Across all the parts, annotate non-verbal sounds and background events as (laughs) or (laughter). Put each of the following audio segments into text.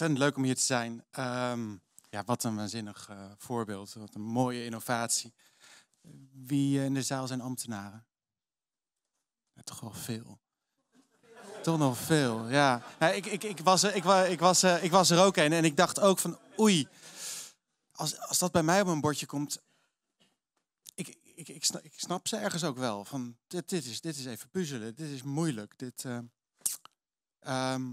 ontzettend leuk om hier te zijn. Ehm, ja, wat een waanzinnig eh, voorbeeld. Wat een mooie innovatie. Wie eh, in de zaal zijn ambtenaren? Ja, toch wel veel. toch nog veel, ja. Nou, ik, ik, ik, was, ik, ik, was, eh, ik was er ook een en ik dacht ook van oei. Als, als dat bij mij op mijn bordje komt, ik, ik, ik, snap, ik snap ze ergens ook wel. Van, dit, dit, is, dit is even puzzelen, dit is moeilijk. Dit, ehm,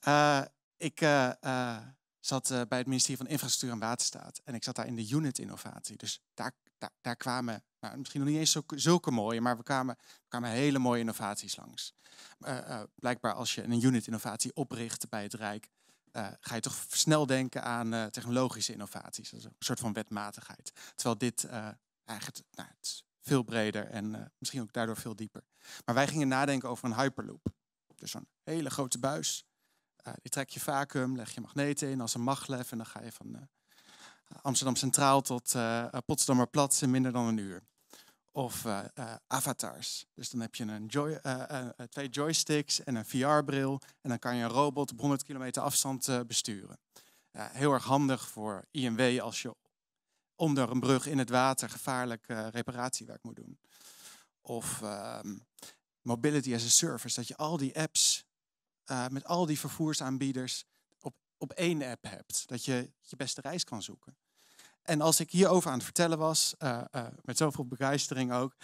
eh, ik eh, eh, zat bij het ministerie van Infrastructuur en Waterstaat. En ik zat daar in de unit innovatie. Dus daar, daar, kwamen, nou, misschien nog niet eens zulke, zulke mooie, maar we kwamen, hele mooie innovaties langs. blijkbaar als je een unit innovatie opricht bij het Rijk, ga je toch snel denken aan technologische innovaties. een soort van wetmatigheid. Terwijl dit eigenlijk nou, het is veel breder en misschien ook daardoor veel dieper. Maar wij gingen nadenken over een hyperloop. Dus zo'n hele grote buis uh, die trek je vacuüm, leg je magneten in als een maglev en dan ga je van eh, Amsterdam Centraal tot uh, Potsdamer Platz in minder dan een uur. Of avatars. Dus dan heb je een joy, twee joysticks en een VR-bril en dan kan je een robot op 100 kilometer afstand besturen. heel erg handig voor IMW als je onder een brug in het water gevaarlijk reparatiewerk moet doen. Of ehm, mobility as a service, dat je al die apps eh, met al die vervoersaanbieders op, op één app hebt. Dat je je beste reis kan zoeken. En als ik hierover aan het vertellen was, eh, eh, met zoveel begeistering ook,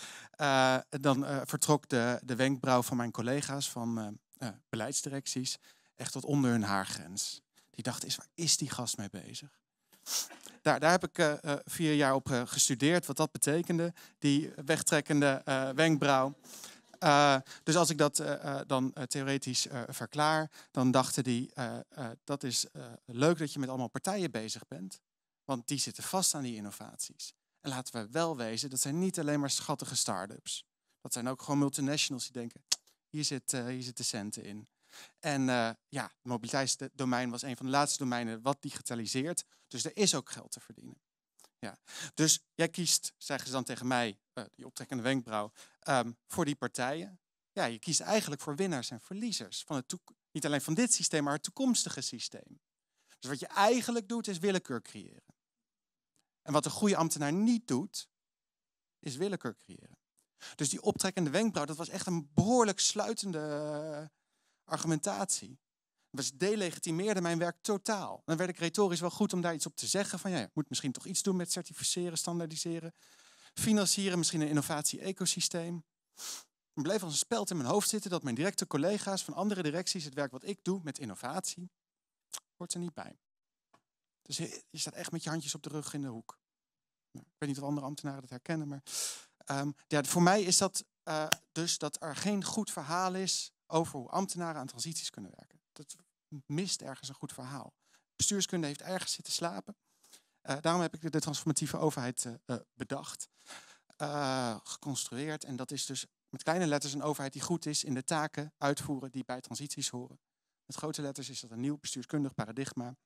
dan vertrok de, de wenkbrauw van mijn collega's van beleidsdirecties echt tot onder hun haargrens. Die dacht, is, waar is die gast mee bezig? Daar, daar heb ik vier jaar op gestudeerd, wat dat betekende, die wegtrekkende wenkbrauw. Eh, dus als ik dat eh, eh, dan theoretisch verklaar, dan dachten die, dat is leuk dat je met allemaal partijen bezig bent, want die zitten vast aan die innovaties. En laten we wel wezen, dat zijn niet alleen maar schattige start-ups. Dat zijn ook gewoon multinationals die denken, hier, zit, hier zitten centen in. En ja, het mobiliteitsdomein was een van de laatste domeinen wat digitaliseert. Dus er is ook geld te verdienen. Ja. Dus jij kiest, zeggen ze dan tegen mij, die optrekkende wenkbrauw, Ehm, voor die partijen. Ja, je kiest eigenlijk voor winnaars en verliezers. Van het niet alleen van dit systeem, maar het toekomstige systeem. Dus wat je eigenlijk doet, is willekeur creëren. En wat een goede ambtenaar niet doet, is willekeur creëren. Dus die optrekkende wenkbrauw, dat was echt een behoorlijk sluitende eh, argumentatie. Dat delegitimeerde mijn werk totaal. Dan werd ik retorisch wel goed om daar iets op te zeggen. Van ja, je moet misschien toch iets doen met certificeren, standaardiseren financieren, misschien een innovatie-ecosysteem. Er bleef als een speld in mijn hoofd zitten dat mijn directe collega's van andere directies het werk wat ik doe met innovatie, hoort er niet bij. Dus je staat echt met je handjes op de rug in de hoek. Nou, ik weet niet of andere ambtenaren dat herkennen, maar ehm, ja, voor mij is dat eh, dus dat er geen goed verhaal is over hoe ambtenaren aan transities kunnen werken. Dat mist ergens een goed verhaal. Bestuurskunde heeft ergens zitten slapen. Eh, daarom heb ik de transformatieve overheid eh, eh, bedacht, geconstrueerd. En dat is dus met kleine letters een overheid die goed is in de taken uitvoeren die bij transities horen. Met grote letters is dat een nieuw bestuurskundig paradigma,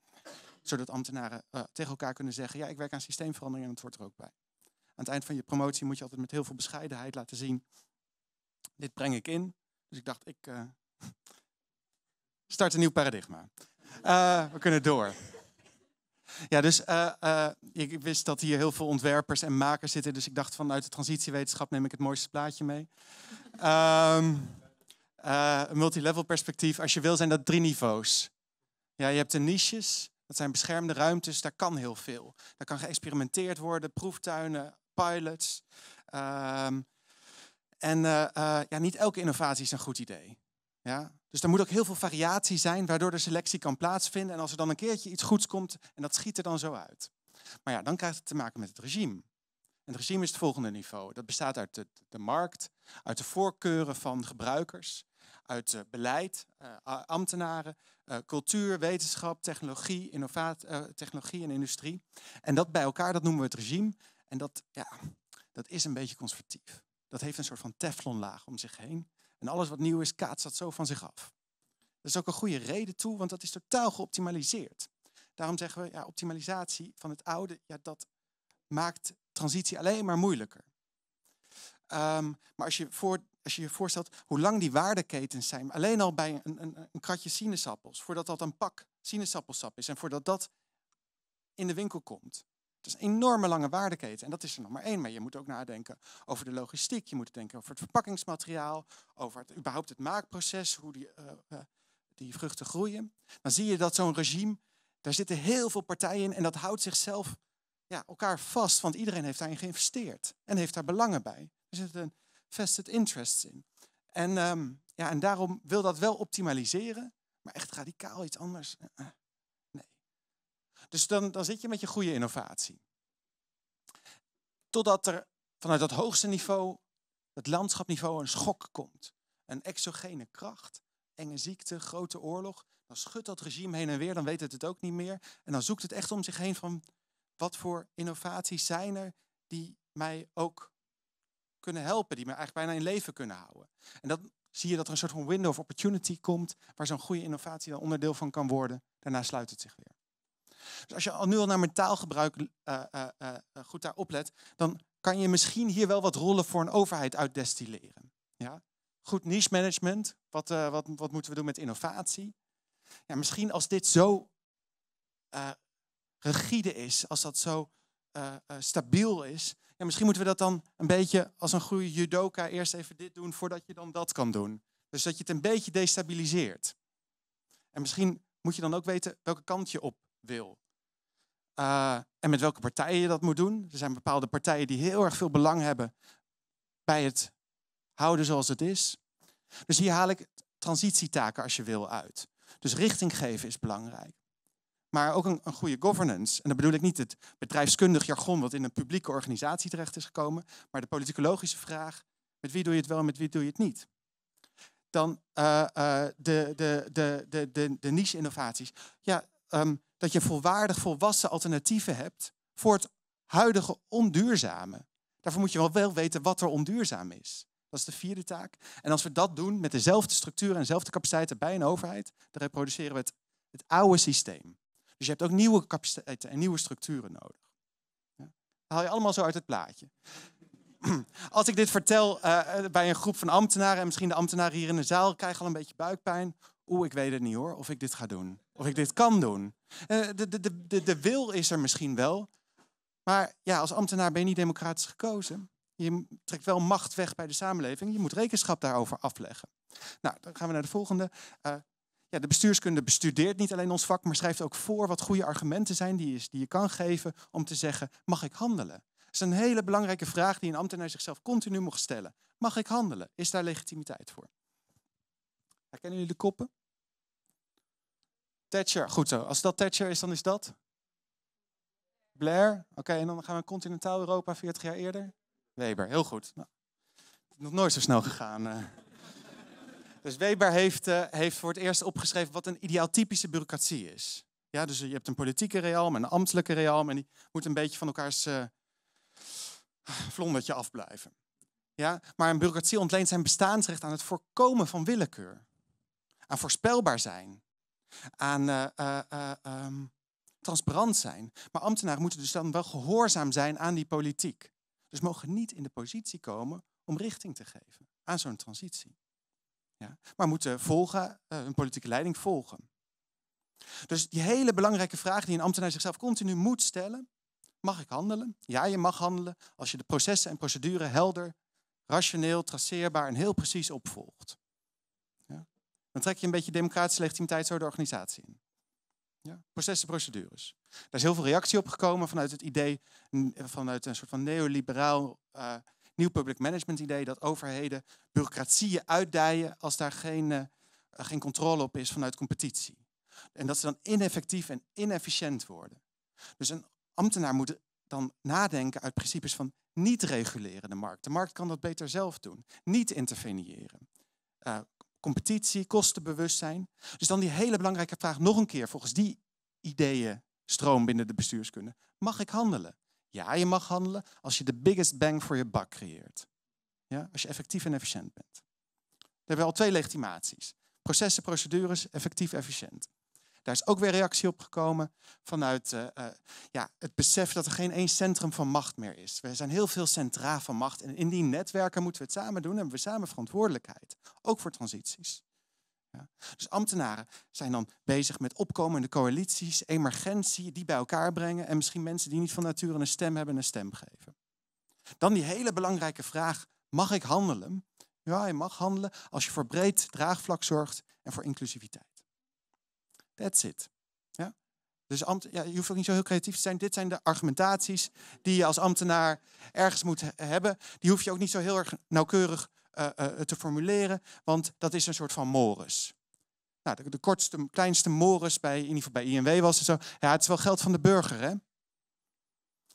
zodat ambtenaren tegen elkaar kunnen zeggen: ja, ik werk aan systeemverandering en het wordt er ook bij. Aan het eind van je promotie moet je altijd met heel veel bescheidenheid laten zien: dit breng ik in. Dus ik dacht, ik (laughs) start een nieuw paradigma. we kunnen door. Ja, dus eh, eh, ik wist dat hier heel veel ontwerpers en makers zitten. Dus ik dacht vanuit de transitiewetenschap neem ik het mooiste plaatje mee. (laughs) Ehm, eh, een multilevel perspectief. Als je wil zijn dat drie niveaus. Ja, je hebt de niches. Dat zijn beschermde ruimtes. Daar kan heel veel. Daar kan geëxperimenteerd worden. Proeftuinen, pilots. Ehm, en ja, niet elke innovatie is een goed idee. Ja? Dus er moet ook heel veel variatie zijn, waardoor de selectie kan plaatsvinden. En als er dan een keertje iets goeds komt, en dat schiet er dan zo uit. Maar ja, dan krijgt het te maken met het regime. En het regime is het volgende niveau. Dat bestaat uit de, markt, uit de voorkeuren van gebruikers, uit beleid, eh, ambtenaren, eh, cultuur, wetenschap, technologie, innovaat, eh, technologie en industrie. En dat bij elkaar, dat noemen we het regime. En dat, ja, dat is een beetje conservatief. Dat heeft een soort van teflonlaag om zich heen. En alles wat nieuw is, kaatst dat zo van zich af. Dat is ook een goede reden toe, want dat is totaal geoptimaliseerd. Daarom zeggen we, ja, optimalisatie van het oude, ja, dat maakt transitie alleen maar moeilijker. Ehm, maar als je, voor, als je je voorstelt hoe lang die waardeketens zijn, alleen al bij een, een, een kratje sinaasappels, voordat dat een pak sinaasappelsap is en voordat dat in de winkel komt. Het is een enorme lange waardeketen en dat is er nog maar één. Maar je moet ook nadenken over de logistiek, je moet denken over het verpakkingsmateriaal, over het, überhaupt het maakproces, hoe die, eh, eh, die vruchten groeien. Dan zie je dat zo'n regime, daar zitten heel veel partijen in en dat houdt zichzelf ja, elkaar vast, want iedereen heeft daarin geïnvesteerd en heeft daar belangen bij. Er zitten vested interests in. En, ehm, ja, en daarom wil dat wel optimaliseren, maar echt radicaal iets anders. Eh, dus dan, dan zit je met je goede innovatie. Totdat er vanuit dat hoogste niveau, het landschapniveau, een schok komt. Een exogene kracht, enge ziekte, grote oorlog. Dan schudt dat regime heen en weer, dan weet het het ook niet meer. En dan zoekt het echt om zich heen van wat voor innovaties zijn er die mij ook kunnen helpen, die mij eigenlijk bijna in leven kunnen houden. En dan zie je dat er een soort van window of opportunity komt waar zo'n goede innovatie dan onderdeel van kan worden. Daarna sluit het zich weer. Dus als je al nu al naar mijn taalgebruik eh, eh, eh, goed daar oplet, dan kan je misschien hier wel wat rollen voor een overheid uitdestilleren. Ja? Goed niche management, wat, wat, wat moeten we doen met innovatie? Ja, misschien als dit zo rigide is, als dat zo stabiel is, ja, misschien moeten we dat dan een beetje als een goede judoka eerst even dit doen voordat je dan dat kan doen. Dus dat je het een beetje destabiliseert. En misschien moet je dan ook weten welke kant je op wil. Eh, en met welke partijen je dat moet doen. Er zijn bepaalde partijen die heel erg veel belang hebben bij het houden zoals het is. Dus hier haal ik transitietaken als je wil uit. Dus richting geven is belangrijk. Maar ook een, een goede governance. En dan bedoel ik niet het bedrijfskundig jargon wat in een publieke organisatie terecht is gekomen, maar de politicologische vraag: met wie doe je het wel en met wie doe je het niet? Dan eh, eh, de, de, de, de, de, de niche-innovaties. Ja, ehm, dat je volwaardig volwassen alternatieven hebt voor het huidige onduurzame. Daarvoor moet je wel, wel weten wat er onduurzaam is. Dat is de vierde taak. En als we dat doen met dezelfde structuur en dezelfde capaciteiten bij een overheid, dan reproduceren we het, het oude systeem. Dus je hebt ook nieuwe capaciteiten en nieuwe structuren nodig. Ja? Dat haal je allemaal zo uit het plaatje. (clears throat) Als ik dit vertel eh, bij een groep van ambtenaren, en misschien de ambtenaren hier in de zaal krijgen al een beetje buikpijn. Oeh, ik weet het niet hoor, of ik dit ga doen. Of ik dit kan doen. Eh, de, de, de, de wil is er misschien wel. Maar ja, als ambtenaar ben je niet democratisch gekozen. Je trekt wel macht weg bij de samenleving. Je moet rekenschap daarover afleggen. Nou, dan gaan we naar de volgende. Eh, ja, de bestuurskunde bestudeert niet alleen ons vak, maar schrijft ook voor wat goede argumenten zijn die je, die je kan geven om te zeggen: mag ik handelen? Dat is een hele belangrijke vraag die een ambtenaar zichzelf continu mocht stellen. Mag ik handelen? Is daar legitimiteit voor? Herkennen jullie de koppen? Thatcher, goed zo. Als dat Thatcher is, dan is dat? Blair, oké, en dan gaan we continentaal Europa 40 jaar eerder? Weber, heel goed. Nou, nog nooit zo snel gegaan. Eh. (laughs) Dus Weber heeft, eh, heeft voor het eerst opgeschreven wat een ideaaltypische bureaucratie is. Ja, dus je hebt een politieke realm en een ambtelijke realm. En die moet een beetje van elkaars uh, eh, vlondertje afblijven. Ja, maar een bureaucratie ontleent zijn bestaansrecht aan het voorkomen van willekeur. Aan voorspelbaar zijn aan eh, eh, eh, ehm, transparant zijn. Maar ambtenaren moeten dus dan wel gehoorzaam zijn aan die politiek. Dus mogen niet in de positie komen om richting te geven aan zo'n transitie. Ja? Maar moeten volgen, hun politieke leiding volgen. Dus die hele belangrijke vraag die een ambtenaar zichzelf continu moet stellen. Mag ik handelen? Ja, je mag handelen als je de processen en procedure helder, rationeel, traceerbaar en heel precies opvolgt. Dan trek je een beetje democratische legitimiteit zo de organisatie in. Ja, processen, procedures. Daar is heel veel reactie op gekomen vanuit het idee, vanuit een soort van neoliberaal eh, nieuw public management idee, dat overheden bureaucratieën uitdijen als daar geen, eh, eh, geen controle op is vanuit competitie. En dat ze dan ineffectief en inefficiënt worden. Dus een ambtenaar moet dan nadenken uit principes van niet reguleren de markt. De markt kan dat beter zelf doen, niet interveneren competitie, kostenbewustzijn. Dus dan die hele belangrijke vraag nog een keer volgens die ideeën stroom binnen de bestuurskunde. Mag ik handelen? Ja, je mag handelen als je de biggest bang voor je bak creëert. Ja, als je effectief en efficiënt bent. Dan hebben al twee legitimaties. Processen, procedures, effectief, efficiënt. Daar is ook weer reactie op gekomen vanuit eh, eh, ja, het besef dat er geen één centrum van macht meer is. We zijn heel veel centra van macht en in die netwerken moeten we het samen doen en hebben we samen verantwoordelijkheid, ook voor transities. Ja. Dus ambtenaren zijn dan bezig met opkomende coalities, emergentie, die bij elkaar brengen en misschien mensen die niet van nature een stem hebben, een stem geven. Dan die hele belangrijke vraag, mag ik handelen? Ja, je mag handelen als je voor breed draagvlak zorgt en voor inclusiviteit. That's it. Ja? Dus ambt, ja, je hoeft ook niet zo heel creatief te zijn. Dit zijn de argumentaties die je als ambtenaar ergens moet hebben. Die hoef je ook niet zo heel erg nauwkeurig eh, eh, te formuleren, want dat is een soort van morus. Nou, de, kortste, kleinste morus bij, in ieder geval bij INW was het zo. Ja, het is wel geld van de burger, hè?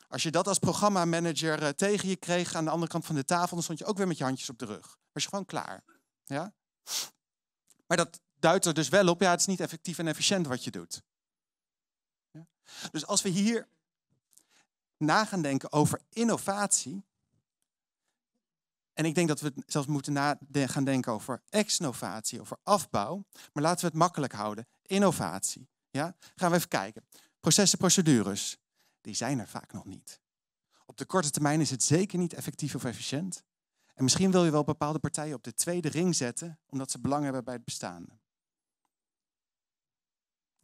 Als je dat als programmamanager uh, tegen je kreeg aan de andere kant van de tafel, dan stond je ook weer met je handjes op de rug. Was je gewoon klaar. Ja? Maar dat, duidt er dus wel op, ja, het is niet effectief en efficiënt wat je doet. Ja? Dus als we hier na gaan denken over innovatie, en ik denk dat we zelfs moeten na gaan denken over exnovatie, over afbouw, maar laten we het makkelijk houden, innovatie. Ja? Gaan we even kijken. Processen, procedures, die zijn er vaak nog niet. Op de korte termijn is het zeker niet effectief of efficiënt. En misschien wil je wel bepaalde partijen op de tweede ring zetten, omdat ze belang hebben bij het bestaande.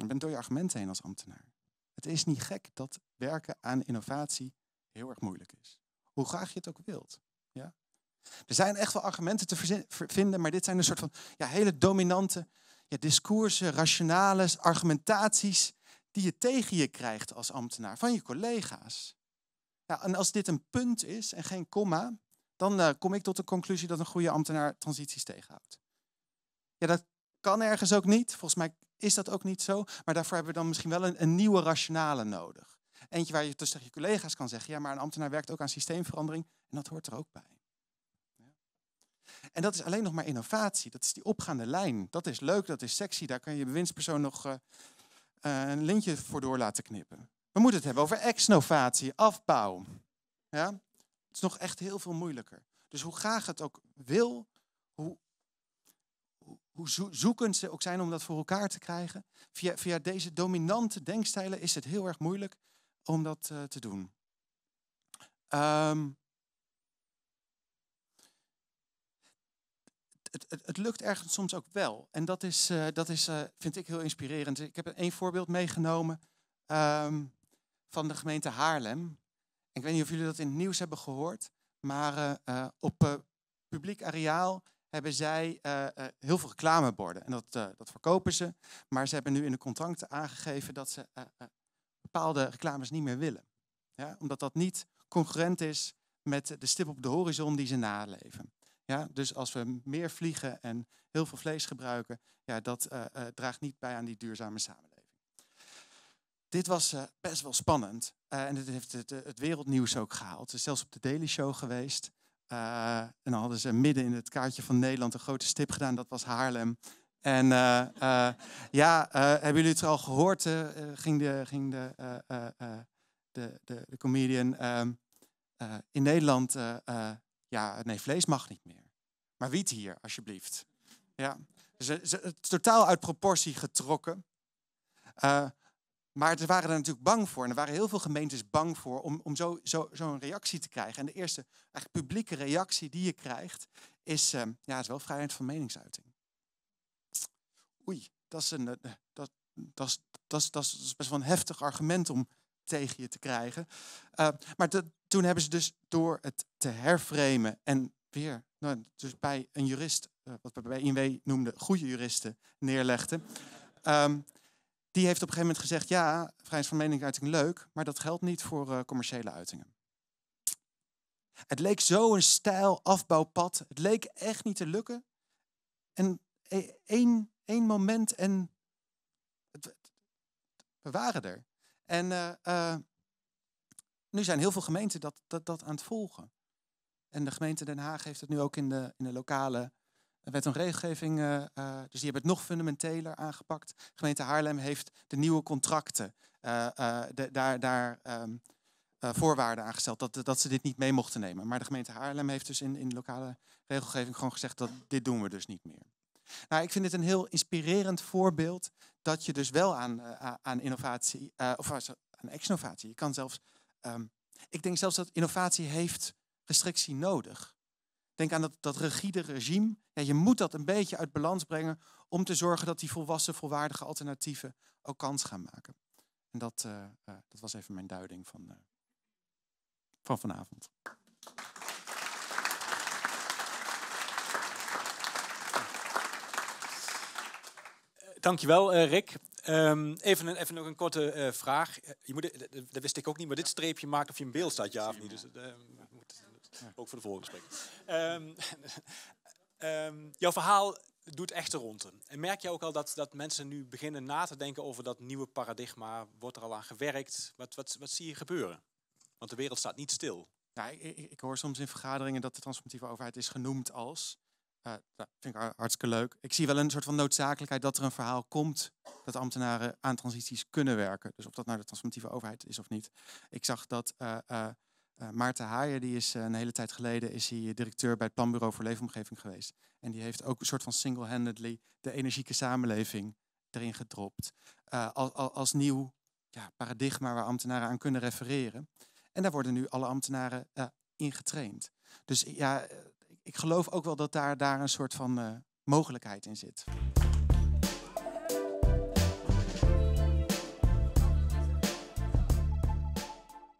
Je bent door je argumenten heen als ambtenaar. Het is niet gek dat werken aan innovatie heel erg moeilijk is. Hoe graag je het ook wilt. Ja? Er zijn echt wel argumenten te vinden, maar dit zijn een soort van ja, hele dominante ja, discoursen, rationales, argumentaties die je tegen je krijgt als ambtenaar, van je collega's. en als dit een punt is en geen komma, dan eh, kom ik tot de conclusie dat een goede ambtenaar transities tegenhoudt. Ja, dat kan ergens ook niet. Volgens mij is dat ook niet zo. Maar daarvoor hebben we dan misschien wel een, een nieuwe rationale nodig. Eentje waar je tussen je collega's kan zeggen, ja, maar een ambtenaar werkt ook aan systeemverandering en dat hoort er ook bij. Ja. En dat is alleen nog maar innovatie. Dat is die opgaande lijn. Dat is leuk, dat is sexy. Daar kan je bewindspersoon nog eh, eh, een lintje voor door laten knippen. We moeten het hebben over exnovatie, afbouw. Ja? Het is nog echt heel veel moeilijker. Dus hoe graag het ook wil, hoe hoe zoekend ze ook zijn om dat voor elkaar te krijgen, via, via deze dominante denkstijlen is het heel erg moeilijk om dat eh, te doen. Ehm, het, het, het, lukt ergens soms ook wel. En dat, is, eh, dat is, eh, vind ik heel inspirerend. Ik heb een voorbeeld meegenomen ehm, van de gemeente Haarlem. Ik weet niet of jullie dat in het nieuws hebben gehoord, maar op publiek areaal hebben zij eh, eh, heel veel reclameborden. En dat, eh, dat verkopen ze. Maar ze hebben nu in de contracten aangegeven dat ze bepaalde reclames niet meer willen. Ja? Omdat dat niet concurrent is met de stip op de horizon die ze naleven. Ja? Dus als we meer vliegen en heel veel vlees gebruiken, ja, dat draagt niet bij aan die duurzame samenleving. Dit was best wel spannend. en dit heeft het, het wereldnieuws ook gehaald. Het is zelfs op de Daily Show geweest. Eh, en dan hadden ze midden in het kaartje van Nederland een grote stip gedaan, dat was Haarlem. En eh, eh, ja, hebben jullie het al gehoord? ging de, ging de, de, de, de, comedian ehm, in Nederland, ja, nee, vlees mag niet meer. Maar wiet hier, alsjeblieft. Ja, ze, ze, totaal uit proportie getrokken. Maar ze waren er natuurlijk bang voor. En er waren heel veel gemeentes bang voor om, om zo'n zo, zo, reactie te krijgen. En de eerste eigenlijk, publieke reactie die je krijgt is, uh, ja, is wel vrijheid van meningsuiting. Oei, dat is, een, eh, dat, dat, is, dat, is, dat is best wel een heftig argument om tegen je te krijgen. Ehm, maar toen hebben ze dus door het te herframen en weer nou, dus bij een jurist, eh, wat we bij INW noemden, goede juristen neerlegden. Ehm, die heeft op een gegeven moment gezegd: ja, vrijheid van meningsuiting leuk, maar dat geldt niet voor eh, commerciële uitingen. Het leek zo een stijl afbouwpad. Het leek echt niet te lukken. En e-, één, één moment en het, we waren er. En eh, eh, nu zijn heel veel gemeenten dat, dat, dat aan het volgen. En de gemeente Den Haag heeft het nu ook in de, in de lokale er werd een regelgeving, eh, eh, dus die hebben het nog fundamenteler aangepakt. De gemeente Haarlem heeft de nieuwe contracten, uh, de, daar, daar ehm, voorwaarden aangesteld dat, dat ze dit niet mee mochten nemen. Maar de gemeente Haarlem heeft dus in, in lokale regelgeving gewoon gezegd dat dit doen we dus niet meer. Nou, ik vind dit een heel inspirerend voorbeeld dat je dus wel aan, aan innovatie, of aan innovatie je kan zelfs, ehm, ik denk zelfs dat innovatie heeft restrictie nodig Denk aan dat, dat rigide regime. Ja, je moet dat een beetje uit balans brengen om te zorgen dat die volwassen, volwaardige alternatieven ook kans gaan maken. En dat, eh, eh, dat was even mijn duiding van, uh, van vanavond. Dankjewel, Rick. Um, even, even nog een korte vraag. Je moet, dat wist ik ook niet, maar dit streepje maakt of je in beeld staat, ja of niet. Dus, ook voor de volgende gesprek. Ehm, (laughs) ehm, jouw verhaal doet echte ronden. En merk je ook al dat, dat mensen nu beginnen na te denken over dat nieuwe paradigma? Wordt er al aan gewerkt? Wat, wat, wat zie je gebeuren? Want de wereld staat niet stil. Nou, ik, ik, hoor soms in vergaderingen dat de transformatieve overheid is genoemd als. Eh, dat vind ik hartstikke leuk. Ik zie wel een soort van noodzakelijkheid dat er een verhaal komt dat ambtenaren aan transities kunnen werken. Dus of dat naar nou de transformatieve overheid is of niet. Ik zag dat eh, eh, eh, Maarten Haaier, die is eh, een hele tijd geleden is hij directeur bij het Planbureau voor Leefomgeving geweest. En die heeft ook een soort van single-handedly de energieke samenleving erin gedropt. Eh, als, als, nieuw ja, paradigma waar ambtenaren aan kunnen refereren. En daar worden nu alle ambtenaren uh, in getraind. Dus ja, ik geloof ook wel dat daar, daar een soort van mogelijkheid in zit.